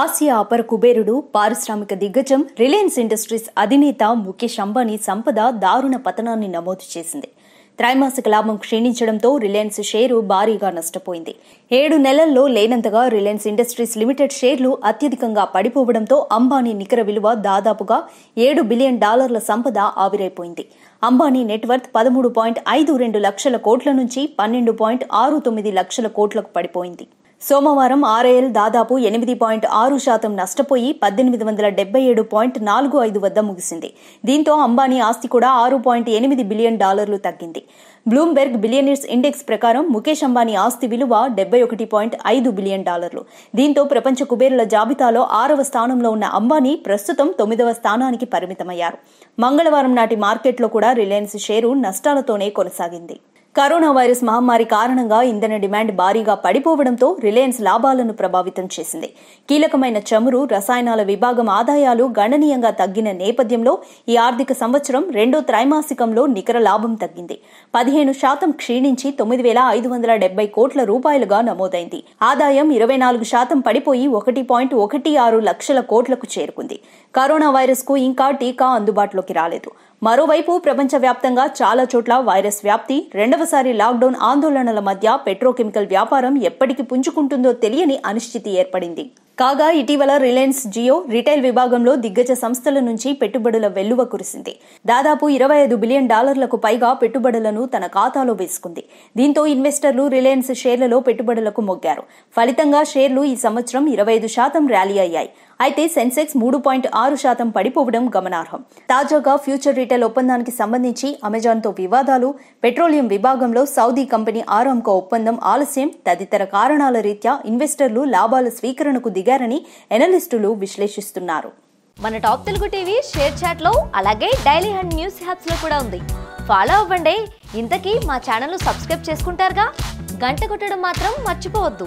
Asia అపర కుబేరుడు పారిశ్రామిక దిగ్గజం రిలయన్స్ ఇండస్ట్రీస్ అధినేత ముఖేష్ అంబానీ సంపద దారుణ పతనాన్ని నమోదు చేసింది త్రైమాసిక లాభం క్షీణించడంతో రిలయన్స్ షేరు భారీగా నష్టపోయింది ఏడు నెలల్లో లేనంతగా రిలయన్స్ ఇండస్ట్రీస్ లిమిటెడ్ షేర్లు అత్యధికంగా పడిపోవడంతో అంబానీ నికర విలువ దాదాపుగా ఏడు బిలియన్ డాలర్ల సంపద ఆవిరైపోయింది అంబానీ నెట్వర్త్ పదమూడు పాయింట్ ఐదు రెండు లక్షల కోట్ల నుంచి పన్నెండు పాయింట్ ఆరు తొమ్మిది లక్షల కోట్లకు పడిపోయింది సోమవారం ఆర్ఏఎల్ దాదాపు ఎనిమిది పాయింట్ ఆరు శాతం నష్టపోయి పద్దెనిమిది వందల డెబ్బై ఏడు పాయింట్ నాలుగు ఐదు వద్ద ముగిసింది దీంతో అంబానీ ఆస్తి కూడా ఆరు పాయింట్ ఎనిమిది బిలియన్ డాలర్లు తగ్గింది బ్లూంబెర్గ్ బిలియనిర్స్ ఇండెక్స్ ప్రకారం ముఖేష్ అంబానీ ఆస్తి విలువ డెబ్బై ఒకటి పాయింట్ ఐదు బిలియన్ డాలర్లు దీంతో ప్రపంచ కుబేరుల జాబితాలో ఆరవ స్థానంలో ఉన్న అంబానీ ప్రస్తుతం తొమ్మిదవ స్థానానికి పరిమితమయ్యారు మంగళవారం నాటి మార్కెట్లో కూడా రిలయన్స్ షేరు నష్టాలతోనే కొనసాగింది కరోనా వైరస్ మహమ్మారి కారణంగా ఇంధన డిమాండ్ భారీగా పడిపోవడంతో రిలయన్స్ లాభాలను ప్రభావితం చేసింది కీలకమైన చమురు రసాయనాల విభాగం ఆదాయాలు గణనీయంగా తగ్గిన నేపథ్యంలో ఈ ఆర్థిక సంవత్సరం రెండో త్రైమాసికంలో నికర లాభం తగ్గింది పదిహేను శాతం క్షీణించి తొమ్మిది వేల ఐదు వందల డెబ్బై కోట్ల రూపాయలుగా నమోదైంది ఆదాయం ఇరవై నాలుగు శాతం పడిపోయి ఒకటి పాయింట్ ఒకటి ఆరు లక్షల కోట్లకు చేరుకుంది కరోనా వైరస్కు ఇంకా టీకా అందుబాటులోకి రాలేదు మరోవైపు ప్రపంచవ్యాప్తంగా చాలా చోట్ల వైరస్ వ్యాప్తి రెండవ మరోసారి లాక్డౌన్ ఆందోళనల మధ్య పెట్రోకెమికల్ వ్యాపారం ఎప్పటికి పుంజుకుంటుందో తెలియని అనిశ్చితి ఏర్పడింది కాగా ఇటీవల రిలయన్స్ జియో రిటైల్ విభాగంలో దిగ్గజ సంస్థల నుంచి పెట్టుబడుల వెల్లువ కురిసింది దాదాపు ఇరవై ఐదు బిలియన్ డాలర్లకు పైగా పెట్టుబడులను తన ఖాతాలో వేసుకుంది దీంతో ఇన్వెస్టర్లు రిలయన్స్ షేర్లలో పెట్టుబడులకు మొగ్గారు ఫలితంగా షేర్లు ఈ సంవత్సరం ఇరవై ఐదు శాతం ర్యాలీ అయ్యాయి అయితే సెన్సెక్స్ మూడు పాయింట్ ఆరు శాతం పడిపోవడం గమనార్హం తాజాగా ఫ్యూచర్ రిటైల్ ఒప్పందానికి సంబంధించి అమెజాన్తో వివాదాలు పెట్రోలియం విభాగంలో సౌదీ కంపెనీ ఆరాంకో ఒప్పందం ఆలస్యం తదితర కారణాల రీత్యా ఇన్వెస్టర్లు లాభాల స్వీకరణకు దిగారని ఎనలిస్టులు విశ్లేషిస్తున్నారు మన టాప్ తెలుగు టీవీ షేర్ చాట్లో అలాగే డైలీ హండ్ న్యూస్ లో కూడా ఉంది ఫాలో అవ్వండి ఇంతకీ మా ఛానల్ సబ్స్క్రైబ్ చేసుకుంటారుగా గంట కొట్టడం మాత్రం మర్చిపోవద్దు